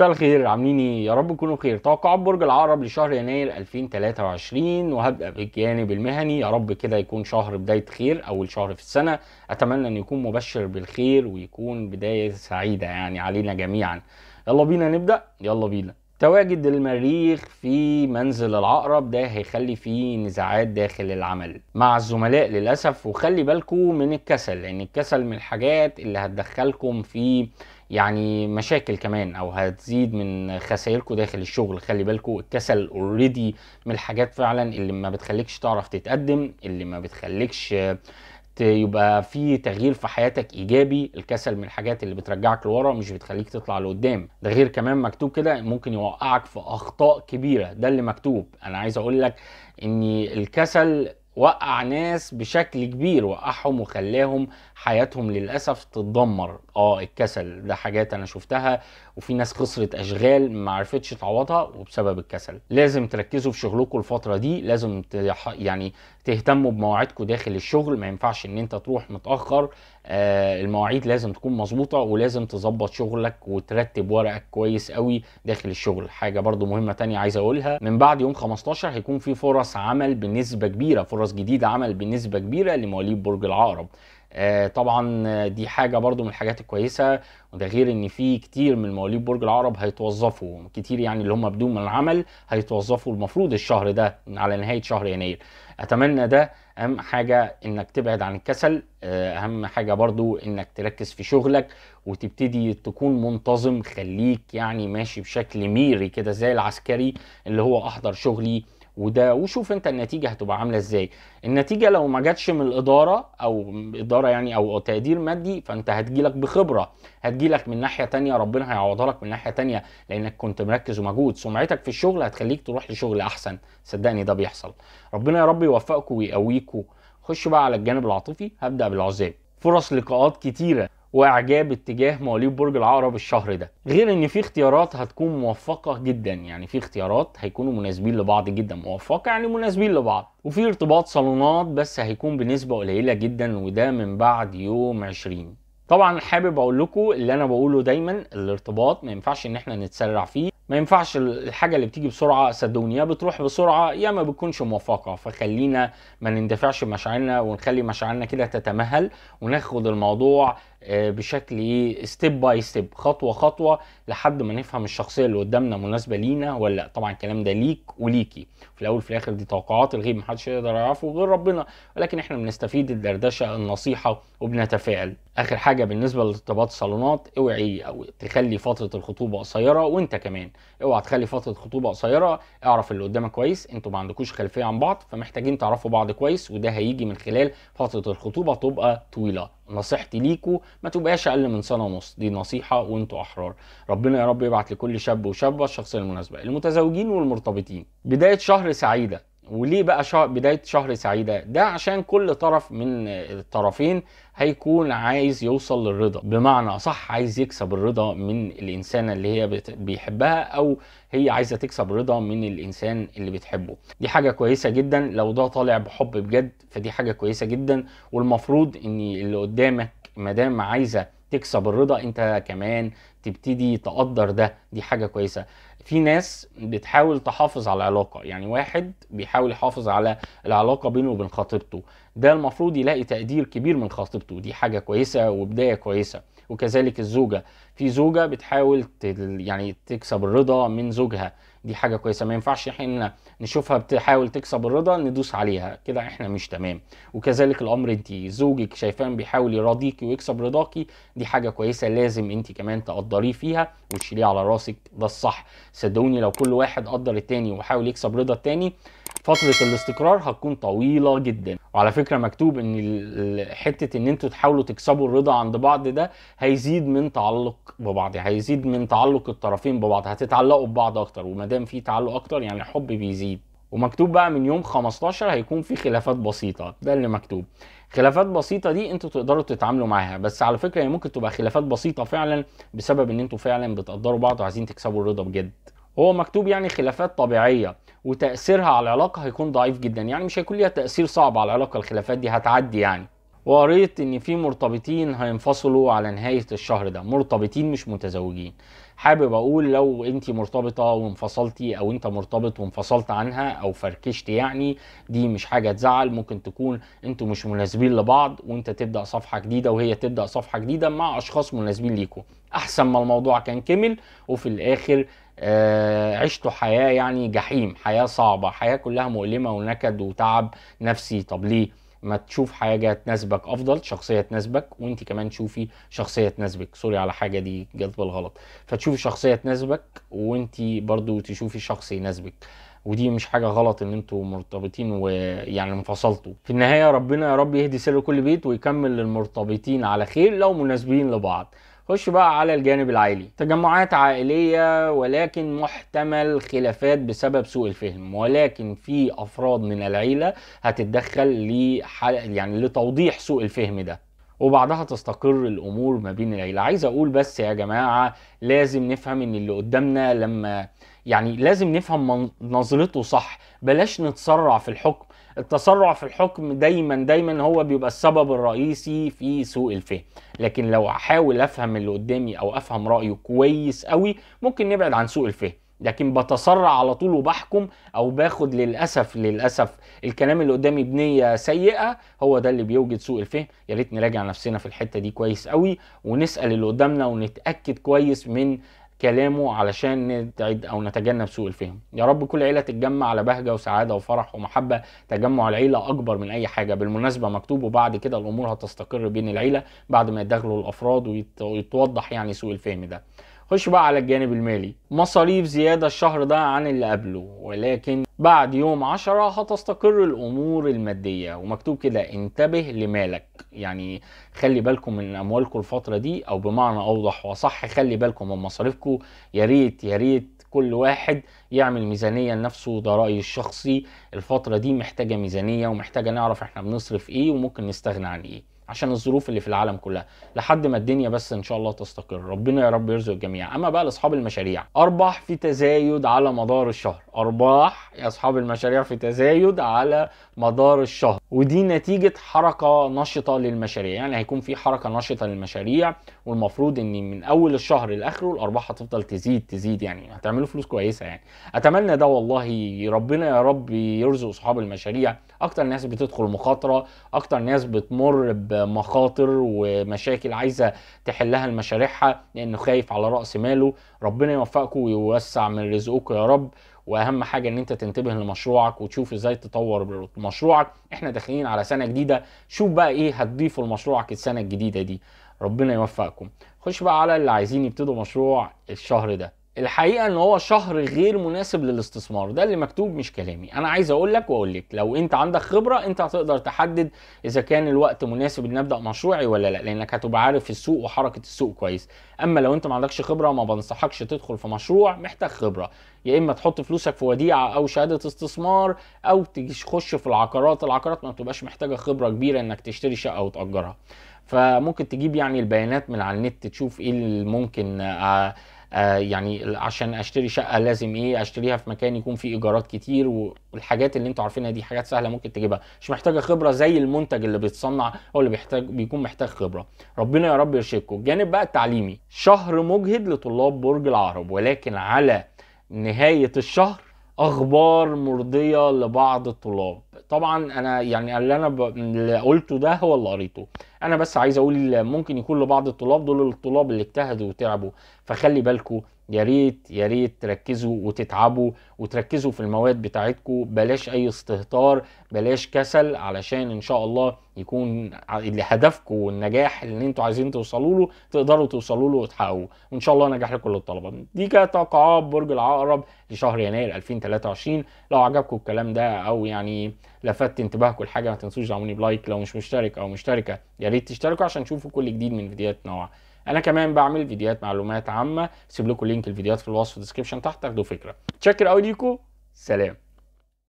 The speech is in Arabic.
مساء الخير عاملين ايه يا رب تكونوا بخير توقعات برج العقرب لشهر يناير 2023 وهبدا بالجانب المهني يا رب كده يكون شهر بدايه خير اول شهر في السنه اتمنى ان يكون مبشر بالخير ويكون بدايه سعيده يعني علينا جميعا يلا بينا نبدا يلا بينا تواجد المريخ في منزل العقرب ده هيخلي فيه نزاعات داخل العمل مع الزملاء للأسف وخلي بالكم من الكسل لأن الكسل من الحاجات اللي هتدخلكم في يعني مشاكل كمان او هتزيد من خسائركم داخل الشغل خلي بالكم الكسل اوريدي من الحاجات فعلا اللي ما بتخليكش تعرف تتقدم اللي ما بتخليكش يبقى في تغيير في حياتك ايجابي الكسل من الحاجات اللي بترجعك لورا مش بتخليك تطلع لقدام ده غير كمان مكتوب كده ممكن يوقعك في اخطاء كبيره ده اللي مكتوب انا عايز اقول لك ان الكسل وقع ناس بشكل كبير وقعهم وخلاهم حياتهم للاسف تتدمر اه الكسل ده حاجات انا شفتها وفي ناس خسرت اشغال ما عرفتش تعوضها وبسبب الكسل لازم تركزوا في شغلكم الفتره دي لازم يعني تهتموا بمواعيدكم داخل الشغل ما ينفعش ان انت تروح متاخر آه المواعيد لازم تكون مظبوطه ولازم تظبط شغلك وترتب ورقك كويس قوي داخل الشغل حاجه برضو مهمه تانية عايز اقولها من بعد يوم 15 هيكون في فرص عمل بنسبه كبيره فرص جديده عمل بنسبه كبيره لمواليد برج العقرب آه، طبعا دي حاجه برضو من الحاجات الكويسه وده غير ان في كتير من مواليد برج العرب هيتوظفوا كتير يعني اللي هم بدون من العمل هيتوظفوا المفروض الشهر ده على نهايه شهر يناير اتمنى ده اهم حاجه انك تبعد عن الكسل آه، اهم حاجه برضو انك تركز في شغلك وتبتدي تكون منتظم خليك يعني ماشي بشكل ميري كده زي العسكري اللي هو احضر شغلي وده وشوف انت النتيجه هتبقى عامله ازاي النتيجه لو ما جاتش من الاداره او اداره يعني او تقدير مادي فانت هتجيلك بخبره هتجيلك من ناحيه تانية ربنا هيعوضها لك من ناحيه تانية لانك كنت مركز ومجهود سمعتك في الشغل هتخليك تروح لشغل احسن صدقني ده بيحصل ربنا يا رب يوفقكم ويقويكم خش بقى على الجانب العاطفي هبدا بالعزاب فرص لقاءات كتيره واعجاب اتجاه مواليد برج العقرب الشهر ده غير ان في اختيارات هتكون موفقه جدا يعني في اختيارات هيكونوا مناسبين لبعض جدا موفقه يعني مناسبين لبعض وفي ارتباط صالونات بس هيكون بنسبه قليله جدا وده من بعد يوم 20 طبعا حابب اقول لكم اللي انا بقوله دايما الارتباط ما ينفعش ان احنا نتسرع فيه ما ينفعش الحاجه اللي بتيجي بسرعه صدقوني يا بتروح بسرعه يا ما بتكونش موفقه فخلينا ما نندفعش بمشاعرنا ونخلي مشاعرنا كده تتمهل وناخد الموضوع آه، بشكل ايه ستيب باي ستيب خطوه خطوه لحد ما نفهم الشخصيه اللي قدامنا مناسبه لينا ولا لا طبعا الكلام ده ليك وليكي في الاول في الاخر دي توقعات الغيب محدش يقدر يعرفه غير ربنا ولكن احنا بنستفيد الدردشه النصيحه وبنتفاعل اخر حاجه بالنسبه لارتباط الصالونات اوعي او تخلي فتره الخطوبه قصيره وانت كمان اوعى تخلي فتره الخطوبه قصيره اعرف اللي قدامك كويس انتوا ما عندكوش خلفيه عن بعض فمحتاجين تعرفوا بعض كويس وده هيجي من خلال فتره الخطوبه تبقى طويله نصيحتي ليكوا ما تبقاش اقل من سنه ونص دي نصيحه وانتوا احرار ربنا يا رب يبعت لكل شاب وشابه الشخصيه المناسبه المتزوجين والمرتبطين بدايه شهر سعيده وليه بقى شهر بدايه شهر سعيده ده عشان كل طرف من الطرفين هيكون عايز يوصل للرضا بمعنى صح عايز يكسب الرضا من الانسانه اللي هي بيحبها او هي عايزه تكسب رضا من الانسان اللي بتحبه دي حاجه كويسه جدا لو ده طالع بحب بجد فدي حاجه كويسه جدا والمفروض ان اللي قدامك دام عايزه تكسب الرضا انت كمان تبتدي تقدر ده دي حاجه كويسه في ناس بتحاول تحافظ على العلاقه يعني واحد بيحاول يحافظ على العلاقه بينه وبين خطيبته ده المفروض يلاقي تقدير كبير من خطيبته دي حاجه كويسه وبدايه كويسه وكذلك الزوجه في زوجه بتحاول يعني تكسب الرضا من زوجها دي حاجه كويسه ما ينفعش احنا نشوفها بتحاول تكسب الرضا ندوس عليها كده احنا مش تمام وكذلك الامر انت زوجك شايفاه بيحاول يراضيكي ويكسب رضاكي دي حاجه كويسه لازم انت كمان تقدريه فيها وتشيليه على راسك ده الصح صدقوني لو كل واحد قدر التاني وحاول يكسب رضا التاني فترة الاستقرار هتكون طويلة جدا وعلى فكرة مكتوب ان حتة ان انتوا تحاولوا تكسبوا الرضا عند بعض ده هيزيد من تعلق ببعض هيزيد من تعلق الطرفين ببعض هتتعلقوا ببعض اكتر وما دام في تعلق اكتر يعني الحب بيزيد ومكتوب بقى من يوم 15 هيكون في خلافات بسيطه ده اللي مكتوب خلافات بسيطه دي انتوا تقدروا تتعاملوا معاها بس على فكره هي ممكن تبقى خلافات بسيطه فعلا بسبب ان انتوا فعلا بتقدروا بعض وعايزين تكسبوا الرضا بجد هو مكتوب يعني خلافات طبيعيه وتاثيرها على العلاقه هيكون ضعيف جدا يعني مش هيكون ليها تاثير صعب على العلاقه الخلافات دي هتعدي يعني وقريت ان في مرتبطين هينفصلوا على نهايه الشهر ده مرتبطين مش متزوجين حابب اقول لو انت مرتبطه وانفصلتي او انت مرتبط وانفصلت عنها او فركشت يعني دي مش حاجه تزعل ممكن تكون انتوا مش مناسبين لبعض وانت تبدا صفحه جديده وهي تبدا صفحه جديده مع اشخاص مناسبين ليكوا احسن ما الموضوع كان كمل وفي الاخر آه عشتوا حياه يعني جحيم حياه صعبه حياه كلها مؤلمه ونكد وتعب نفسي طب ليه ما تشوف حاجه تناسبك افضل شخصيه تناسبك وانت كمان تشوفي شخصيه تناسبك سوري على حاجه دي جت بالغلط فتشوفي شخصيه تناسبك وانت برضو تشوفي شخص يناسبك ودي مش حاجه غلط ان انتوا مرتبطين ويعني انفصلتوا في النهايه ربنا يا رب يهدي سر كل بيت ويكمل للمرتبطين على خير لو مناسبين لبعض خش بقى على الجانب العائلي تجمعات عائلية ولكن محتمل خلافات بسبب سوء الفهم ولكن في أفراد من العيلة هتتدخل لحل... يعني لتوضيح سوء الفهم ده وبعدها تستقر الامور ما بين العيله عايز اقول بس يا جماعه لازم نفهم ان اللي قدامنا لما يعني لازم نفهم نظرته صح بلاش نتسرع في الحكم التسرع في الحكم دايما دايما هو بيبقى السبب الرئيسي في سوء الفهم لكن لو احاول افهم اللي قدامي او افهم رايه كويس قوي ممكن نبعد عن سوء الفهم لكن بتسرع على طول وبحكم او باخد للاسف للاسف الكلام اللي قدامي بنيه سيئه هو ده اللي بيوجد سوء الفهم يا ريت نراجع نفسنا في الحته دي كويس قوي ونسال اللي قدامنا ونتاكد كويس من كلامه علشان نبتعد او نتجنب سوء الفهم يا رب كل عيله تتجمع على بهجه وسعاده وفرح ومحبه تجمع العيله اكبر من اي حاجه بالمناسبه مكتوب وبعد كده الامور هتستقر بين العيله بعد ما يدخلوا الافراد ويتوضح يعني سوء الفهم ده خش بقى على الجانب المالي مصاريف زياده الشهر ده عن اللي قبله ولكن بعد يوم عشرة هتستقر الأمور المادية ومكتوب كده انتبه لمالك يعني خلي بالكم من أموالكم الفترة دي أو بمعنى أوضح وصح خلي بالكم من مصاريفكم يا ريت يا ريت كل واحد يعمل ميزانية لنفسه ده رأيي الشخصي الفترة دي محتاجة ميزانية ومحتاجة نعرف احنا بنصرف ايه وممكن نستغنى عن ايه عشان الظروف اللي في العالم كلها لحد ما الدنيا بس ان شاء الله تستقر ربنا يا رب يرزق الجميع اما بقى لاصحاب المشاريع ارباح في تزايد على مدار الشهر ارباح يا اصحاب المشاريع في تزايد على مدار الشهر ودي نتيجه حركه نشطه للمشاريع يعني هيكون في حركه نشطه للمشاريع والمفروض ان من اول الشهر لاخره الارباح هتفضل تزيد تزيد يعني هتعملوا فلوس كويسه يعني اتمنى ده والله ربنا يا رب يرزق اصحاب المشاريع اكتر ناس بتدخل مخاطره اكتر ناس بتمر بمخاطر ومشاكل عايزه تحلها لمشاريعها لانه خايف على راس ماله ربنا يوفقكم ويوسع من رزقكم يا رب واهم حاجه ان انت تنتبه لمشروعك وتشوف ازاي تطور مشروعك احنا داخلين على سنه جديده شوف بقى ايه هتضيفه لمشروعك السنه الجديده دي ربنا يوفقكم خش بقى على اللي عايزين يبتدوا مشروع الشهر ده الحقيقه ان هو شهر غير مناسب للاستثمار ده اللي مكتوب مش كلامي انا عايز اقول لك واقول لك لو انت عندك خبره انت هتقدر تحدد اذا كان الوقت مناسب ان ابدا مشروعي ولا لا لانك هتبقى عارف السوق وحركه السوق كويس اما لو انت ما عندكش خبره ما بنصحكش تدخل في مشروع محتاج خبره يا اما تحط فلوسك في وديعه او شهاده استثمار او تخش في العقارات العقارات ما بتبقاش محتاجه خبره كبيره انك تشتري شقه وتاجرها فممكن تجيب يعني البيانات من على النت تشوف ايه اللي ممكن آه، آه، يعني عشان اشتري شقه لازم ايه اشتريها في مكان يكون فيه ايجارات كتير والحاجات اللي انتوا عارفينها دي حاجات سهله ممكن تجيبها مش محتاجه خبره زي المنتج اللي بيتصنع هو اللي بيحتاج بيكون محتاج خبره ربنا يا رب يرشدكم الجانب بقى التعليمي شهر مجهد لطلاب برج العرب ولكن على نهايه الشهر اخبار مرضيه لبعض الطلاب طبعا انا يعني اللي انا ب... اللي قلته ده هو اللي قريته انا بس عايز اقول ممكن يكون لبعض الطلاب دول الطلاب اللي اجتهدوا وتعبوا فخلي بالكم يا ريت يا ريت تركزوا وتتعبوا وتركزوا في المواد بتاعتكم بلاش اي استهتار بلاش كسل علشان ان شاء الله يكون اللي هدفكم والنجاح اللي انتوا عايزين توصلوا له تقدروا توصلوا له وتحققوه وان شاء الله نجاح لكل الطلبه دي كانت توقعات برج العقرب لشهر يناير 2023 لو عجبكم الكلام ده او يعني لفت انتباهكم لحاجه ما تنسوش تعملوني بلايك لو مش مشترك او مشتركه يا ريت تشتركوا عشان تشوفوا كل جديد من فيديوهات نوع انا كمان بعمل فيديوهات معلومات عامه سيب لكم لينك الفيديوهات في الوصف الديسكريبشن تحت تاخدوا فكره تشكر قوي ليكم سلام